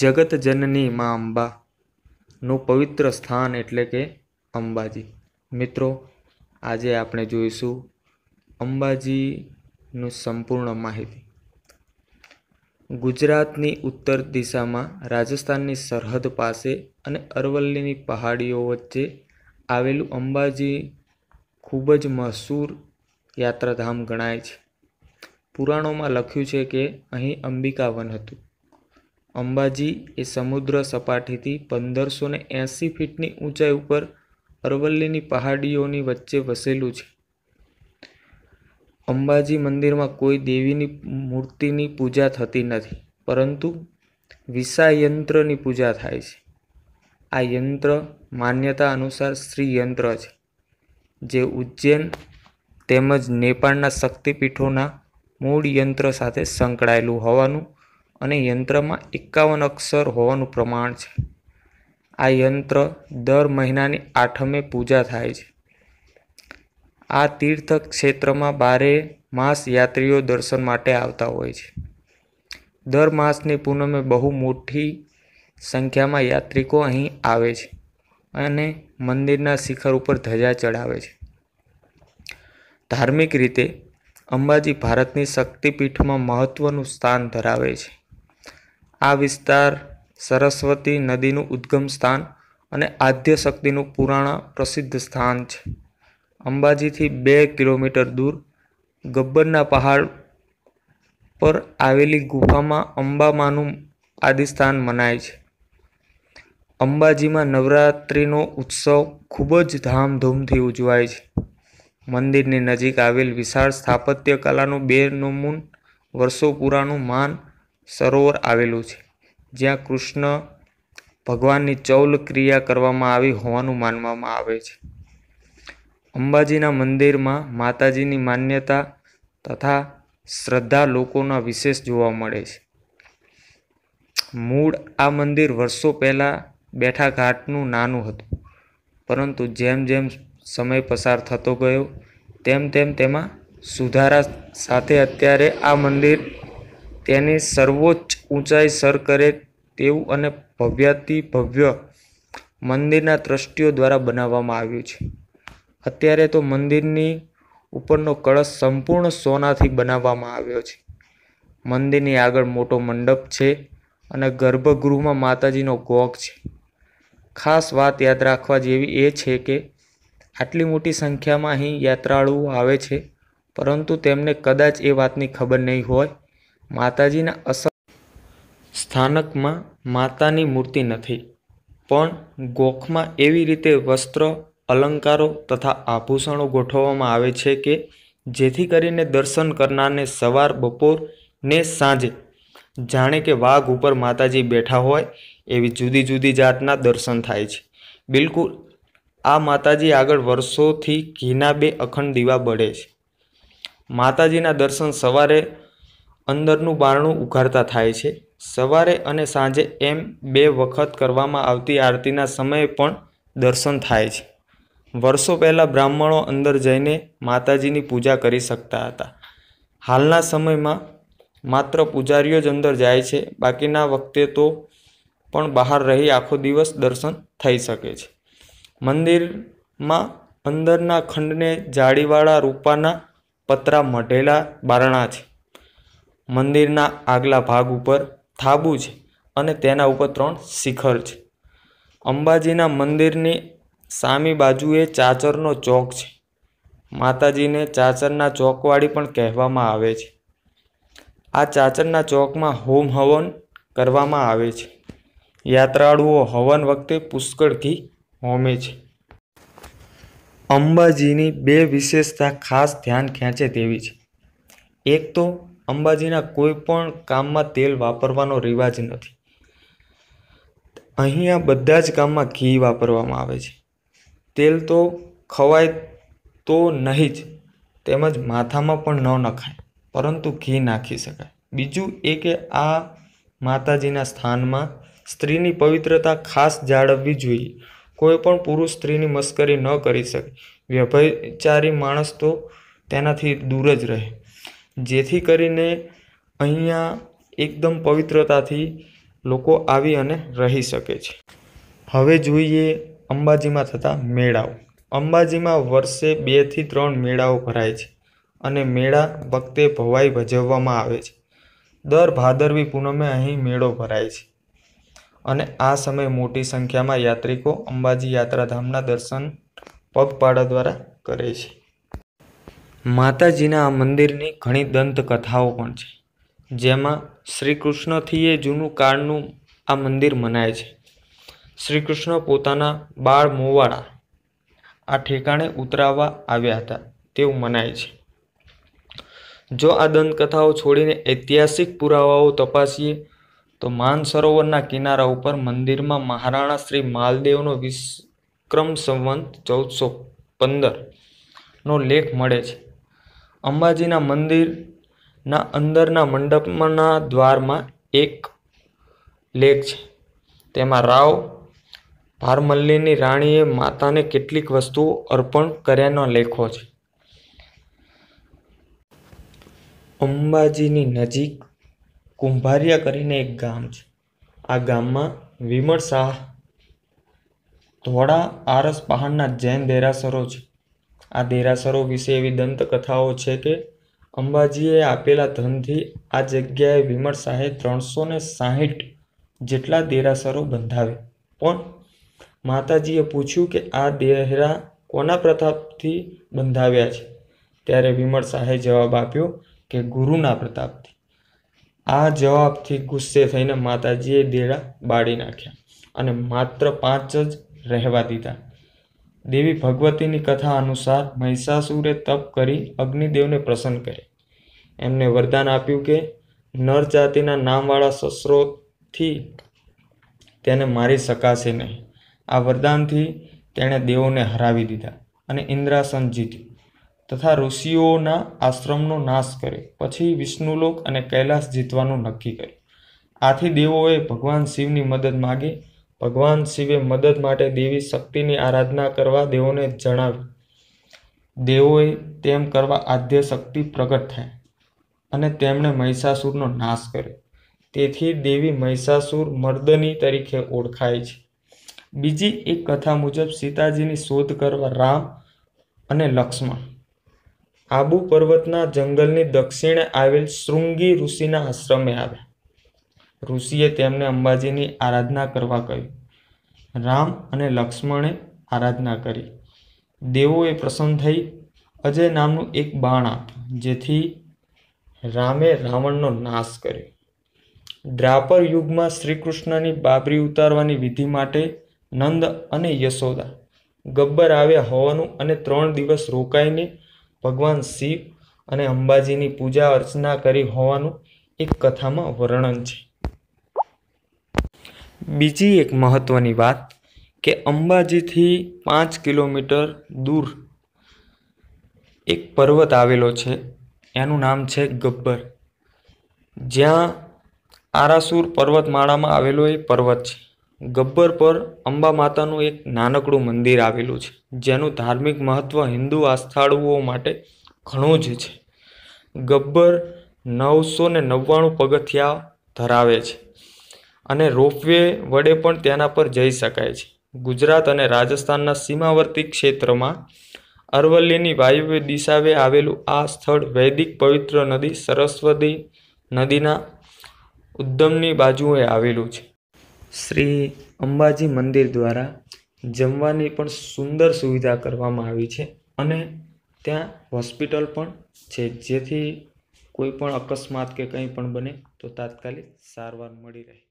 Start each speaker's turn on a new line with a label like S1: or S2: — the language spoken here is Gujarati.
S1: જગતજનની મા અંબાનું પવિત્ર સ્થાન એટલે કે અંબાજી મિત્રો આજે આપણે જોઈશું અંબાજીનું સંપૂર્ણ માહિતી ગુજરાતની ઉત્તર દિશામાં રાજસ્થાનની સરહદ પાસે અને અરવલ્લીની પહાડીઓ વચ્ચે આવેલું અંબાજી ખૂબ જ મશહૂર યાત્રાધામ ગણાય છે પુરાણોમાં લખ્યું છે કે અહીં અંબિકાવન હતું અંબાજી એ સમુદ્ર સપાટીથી પંદરસો ને એંસી ફીટની ઊંચાઈ ઉપર અરવલ્લીની પહાડીઓની વચ્ચે વસેલું છે અંબાજી મંદિરમાં કોઈ દેવીની મૂર્તિની પૂજા થતી નથી પરંતુ વિષાયંત્રની પૂજા થાય છે આ યંત્ર માન્યતા અનુસાર શ્રી યંત્ર છે જે ઉજ્જૈન તેમજ નેપાળના શક્તિપીઠોના મૂળ યંત્ર સાથે સંકળાયેલું હોવાનું અને યંત્રમાં એકાવન અક્ષર હોવાનું પ્રમાણ છે આ યંત્ર દર મહિનાની આઠમે પૂજા થાય છે આ તીર્થ ક્ષેત્રમાં બારે માસ યાત્રીઓ દર્શન માટે આવતા હોય છે દર માસની પૂનમે બહુ મોટી સંખ્યામાં યાત્રિકો અહીં આવે છે અને મંદિરના શિખર ઉપર ધજા ચડાવે છે ધાર્મિક રીતે અંબાજી ભારતની શક્તિપીઠમાં મહત્ત્વનું સ્થાન ધરાવે છે આ વિસ્તાર સરસ્વતી નદીનું ઉદ્ગમ સ્થાન અને આદ્ય શક્તિનું પુરાણા પ્રસિદ્ધ સ્થાન છે અંબાજીથી બે કિલોમીટર દૂર ગબ્બરના પહાડ પર આવેલી ગુફામાં અંબામાનું આદિસ્થાન મનાય છે અંબાજીમાં નવરાત્રિનો ઉત્સવ ખૂબ જ ધામધૂમથી ઉજવાય છે મંદિરની નજીક આવેલ વિશાળ સ્થાપત્ય કલાનું બે નમૂન વર્ષો પુરાણું માન સરોવર આવેલું છે જ્યાં કૃષ્ણ ભગવાનની ચૌલ ક્રિયા કરવામાં આવી હોવાનું માનવામાં આવે છે અંબાજીના મંદિરમાં માતાજીની માન્યતા તથા શ્રદ્ધા લોકોના વિશેષ જોવા મળે છે મૂળ આ મંદિર વર્ષો પહેલાં બેઠા ઘાટનું નાનું હતું પરંતુ જેમ જેમ સમય પસાર થતો ગયો તેમ તેમ તેમાં સુધારા સાથે અત્યારે આ મંદિર તેની સર્વોચ્ચ ઊંચાઈ સર કરે તેવું અને ભવ્યાતિ ભવ્ય મંદિરના ટ્રસ્ટીઓ દ્વારા બનાવવામાં આવ્યું છે અત્યારે તો મંદિરની ઉપરનો કળશ સંપૂર્ણ સોનાથી બનાવવામાં આવ્યો છે મંદિરની આગળ મોટો મંડપ છે અને ગર્ભગૃહમાં માતાજીનો ગોખ છે ખાસ વાત યાદ રાખવા જેવી એ છે કે આટલી મોટી સંખ્યામાં અહીં યાત્રાળુઓ આવે છે પરંતુ તેમને કદાચ એ વાતની ખબર નહીં હોય માતાજીના અસર સ્થાનકમાં માતાની મૂર્તિ નથી પણ ગોખમાં એવી રીતે વસ્ત્ર અલંકારો તથા આભૂષણો ગોઠવવામાં આવે છે કે જેથી કરીને દર્શન કરનારને સવાર બપોર ને સાંજે જાણે કે વાઘ ઉપર માતાજી બેઠા હોય એવી જુદી જુદી જાતના દર્શન થાય છે બિલકુલ આ માતાજી આગળ વર્ષોથી ઘીના બે અખંડ દીવા બળે છે માતાજીના દર્શન સવારે અંદરનું બારણું ઉઘાડતા થાય છે સવારે અને સાંજે એમ બે વખત કરવામાં આવતી આરતીના સમયે પણ દર્શન થાય છે વર્ષો પહેલાં બ્રાહ્મણો અંદર જઈને માતાજીની પૂજા કરી શકતા હતા હાલના સમયમાં માત્ર પૂજારીઓ જ અંદર જાય છે બાકીના વખતે તો પણ બહાર રહી આખો દિવસ દર્શન થઈ શકે છે મંદિરમાં અંદરના ખંડને જાળીવાળા રૂપાના પતરા મઢેલા બારણા છે મંદિરના આગલા ભાગ ઉપર થાબુ છે અને તેના ઉપર ત્રણ શિખર છે અંબાજીના મંદિરની સામી બાજુએ ચાચરનો ચોક છે માતાજીને ચાચરના ચોકવાળી પણ કહેવામાં આવે છે આ ચાચરના ચોકમાં હોમ હવન કરવામાં આવે છે યાત્રાળુઓ હવન વખતે પુષ્કળથી હોમે છે અંબાજીની બે વિશેષતા ખાસ ધ્યાન ખેંચે તેવી છે એક તો અંબાજીના કોઈ પણ કામમાં તેલ વાપરવાનો રિવાજ નથી અહીંયા બધા જ કામમાં ઘી વાપરવામાં આવે છે તેલ તો ખવાય તો નહીં જ તેમજ માથામાં પણ ન નખાય પરંતુ ઘી નાખી શકાય બીજું એ કે આ માતાજીના સ્થાનમાં સ્ત્રીની પવિત્રતા ખાસ જાળવવી જોઈએ કોઈ પણ પુરુષ સ્ત્રીની મશ્કરી ન કરી શકે વ્યભયચારી માણસ તો તેનાથી દૂર જ રહે જેથી કરીને અહીંયા એકદમ પવિત્રતાથી લોકો આવી અને રહી શકે છે હવે જોઈએ અંબાજીમાં થતા મેળાઓ અંબાજીમાં વર્ષે બેથી ત્રણ મેળાઓ ભરાય છે અને મેળા વખતે ભવાઈ ભજવવામાં આવે છે દર ભાદરવી પૂનમે અહીં મેળો ભરાય છે અને આ સમયે મોટી સંખ્યામાં યાત્રિકો અંબાજી યાત્રાધામના દર્શન પગપાળા દ્વારા કરે છે માતાજીના આ મંદિરની ઘણી દંતકથાઓ પણ છે જેમાં શ્રી કૃષ્ણથી એ જૂનું કાળનું આ મંદિર મનાય છે શ્રી કૃષ્ણ પોતાના બાળ મોવાડા આ ઠેકાણે ઉતરાવવા આવ્યા હતા તેવું મનાય છે જો આ દંતકથાઓ છોડીને ઐતિહાસિક પુરાવાઓ તપાસીએ તો માનસરોવરના કિનારા ઉપર મંદિરમાં મહારાણા શ્રી માલદેવનો વિક્રમ સંવંત ચૌદસો પંદરનો લેખ મળે છે અંબાજીના મંદિરના અંદરના મંડપના દ્વારમાં એક લેખ છે તેમાં રાવ ભારમલ્લીની રાણીએ માતાને કેટલીક વસ્તુઓ અર્પણ કર્યાનો લેખો છે અંબાજીની નજીક કુંભારિયા કરીને એક ગામ છે આ ગામમાં વિમળ શાહ ધોળા આરસ પહાડના જૈન દેરાસરો છે આ દેરાસરો વિશે એવી દંતકથાઓ છે કે અંબાજીએ આપેલા ધનથી આ જગ્યાએ વિમળ શાહે ત્રણસો ને સાહીઠ જેટલા દેરાસરો બંધાવ્યા પણ માતાજીએ પૂછ્યું કે આ દેહરા કોના પ્રતાપથી બંધાવ્યા છે ત્યારે વિમળ શાહે જવાબ આપ્યો કે ગુરુના પ્રતાપથી આ જવાબથી ગુસ્સે થઈને માતાજીએ દેરા બાળી નાખ્યા અને માત્ર પાંચ જ રહેવા દીધા દેવી ભગવતીની કથા અનુસાર મહિષાસુરે તપ કરી અગ્નિદેવને પ્રસન્ન કરે એમને વરદાન આપ્યું કે નર જાતિના નામવાળા શસ્ત્રોથી તેને મારી શકાશે નહીં આ વરદાનથી તેણે દેવોને હરાવી દીધા અને ઇન્દ્રાસન જીત્યું તથા ઋષિઓના આશ્રમનો નાશ કર્યો પછી વિષ્ણુલોક અને કૈલાસ જીતવાનું નક્કી કર્યું આથી દેવોએ ભગવાન શિવની મદદ માગી ભગવાન શિવે મદદ માટે દેવી શક્તિની આરાધના કરવા દેવોને જણાવ્યું દેવોએ તેમ કરવા આદ્ય શક્તિ પ્રગટ થાય અને તેમણે મહિષાસુરનો નાશ કર્યો તેથી દેવી મહિષાસુર મર્દની તરીકે ઓળખાય છે બીજી એક કથા મુજબ સીતાજીની શોધ કરવા રામ અને લક્ષ્મણ આબુ પર્વતના જંગલની દક્ષિણે આવેલ શૃંગી ઋષિના આશ્રમે આવ્યા ઋષિએ તેમને અંબાજીની આરાધના કરવા કહ્યું રામ અને લક્ષ્મણે આરાધના કરી દેવોએ પ્રસન્ન થઈ અજય નામનું એક બાણ આપ્યું જેથી રામે રાવણનો નાશ કર્યો દ્રાપર યુગમાં શ્રીકૃષ્ણની બાબરી ઉતારવાની વિધિ માટે નંદ અને યશોદા ગબ્બર આવ્યા હોવાનું અને ત્રણ દિવસ રોકાઈને ભગવાન શિવ અને અંબાજીની પૂજા અર્ચના કરી હોવાનું એક કથામાં વર્ણન છે બીજી એક મહત્ત્વની વાત કે અંબાજીથી પાંચ કિલોમીટર દૂર એક પર્વત આવેલો છે એનું નામ છે ગબ્બર જ્યાં આરાસુર પર્વતમાળામાં આવેલો એ પર્વત છે ગબ્બર પર અંબા માતાનું એક નાનકડું મંદિર આવેલું છે જેનું ધાર્મિક મહત્ત્વ હિન્દુ આસ્થાળુઓ માટે ઘણું જ છે ગબ્બર નવસો ને નવ્વાણું પગથિયા ધરાવે છે અને રોપવે વડે પણ તેના પર જઈ શકાય છે ગુજરાત અને રાજસ્થાનના સીમાવર્તી ક્ષેત્રમાં અરવલ્લીની વાયુવ્ય દિશાવે આવેલું આ સ્થળ વૈદિક પવિત્ર નદી સરસ્વતી નદીના ઉદ્ગમની બાજુએ આવેલું છે શ્રી અંબાજી મંદિર દ્વારા જમવાની પણ સુંદર સુવિધા કરવામાં આવી છે અને ત્યાં હોસ્પિટલ પણ છે જેથી કોઈ પણ અકસ્માત કે કંઈ પણ બને તો તાત્કાલિક સારવાર મળી રહે